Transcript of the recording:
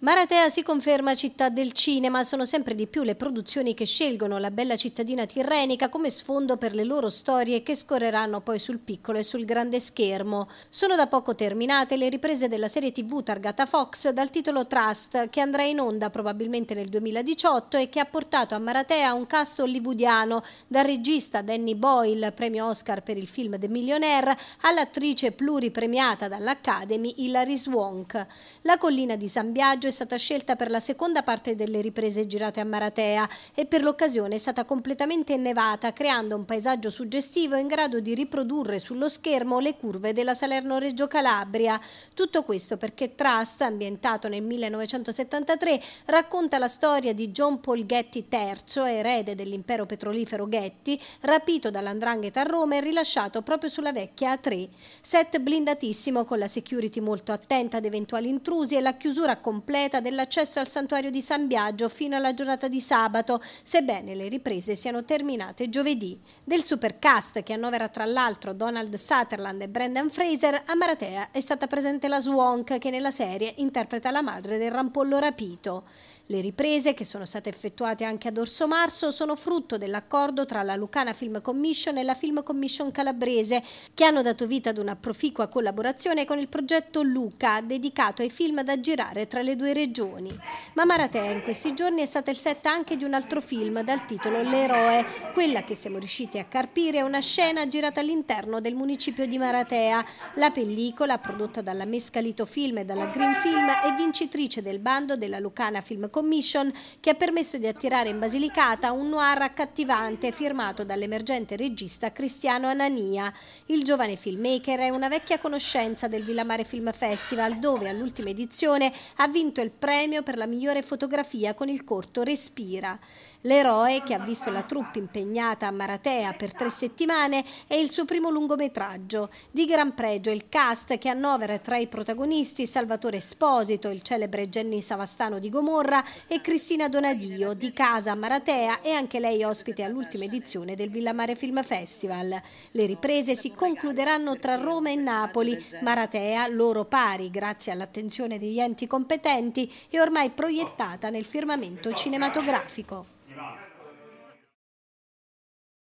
Maratea si conferma città del cinema, sono sempre di più le produzioni che scelgono la bella cittadina tirrenica come sfondo per le loro storie che scorreranno poi sul piccolo e sul grande schermo. Sono da poco terminate le riprese della serie tv targata Fox dal titolo Trust che andrà in onda probabilmente nel 2018 e che ha portato a Maratea un cast hollywoodiano dal regista Danny Boyle, premio Oscar per il film The Millionaire, all'attrice pluripremiata dall'Academy Hilary Swank. La collina di San Biagio è stata scelta per la seconda parte delle riprese girate a Maratea e per l'occasione è stata completamente innevata, creando un paesaggio suggestivo in grado di riprodurre sullo schermo le curve della Salerno-Reggio Calabria. Tutto questo perché Trust, ambientato nel 1973, racconta la storia di John Paul Getty III, erede dell'impero petrolifero Getty, rapito dall'andrangheta a Roma e rilasciato proprio sulla vecchia A3. Set blindatissimo con la security molto attenta ad eventuali intrusi e la chiusura completa completa dell'accesso al santuario di San Biagio fino alla giornata di sabato, sebbene le riprese siano terminate giovedì. Del supercast che annovera tra l'altro Donald Sutherland e Brendan Fraser, a Maratea è stata presente la Swank che nella serie interpreta la madre del rampollo rapito. Le riprese, che sono state effettuate anche ad Orso Marso, sono frutto dell'accordo tra la Lucana Film Commission e la Film Commission Calabrese, che hanno dato vita ad una proficua collaborazione con il progetto Luca, dedicato ai film da girare tra le due regioni. Ma Maratea in questi giorni è stata il set anche di un altro film dal titolo L'eroe. Quella che siamo riusciti a carpire è una scena girata all'interno del municipio di Maratea. La pellicola, prodotta dalla Mescalito Film e dalla Green Film, è vincitrice del bando della Lucana Film Commission Commission che ha permesso di attirare in Basilicata un noir accattivante firmato dall'emergente regista Cristiano Anania. Il giovane filmmaker è una vecchia conoscenza del Villamare Film Festival dove all'ultima edizione ha vinto il premio per la migliore fotografia con il corto Respira. L'eroe, che ha visto la troupe impegnata a Maratea per tre settimane, è il suo primo lungometraggio. Di gran pregio il cast che annovera tra i protagonisti Salvatore Esposito, il celebre Jenny Savastano di Gomorra, e Cristina Donadio di Casa Maratea e anche lei ospite all'ultima edizione del Villamare Film Festival. Le riprese si concluderanno tra Roma e Napoli, Maratea loro pari grazie all'attenzione degli enti competenti e ormai proiettata nel firmamento cinematografico.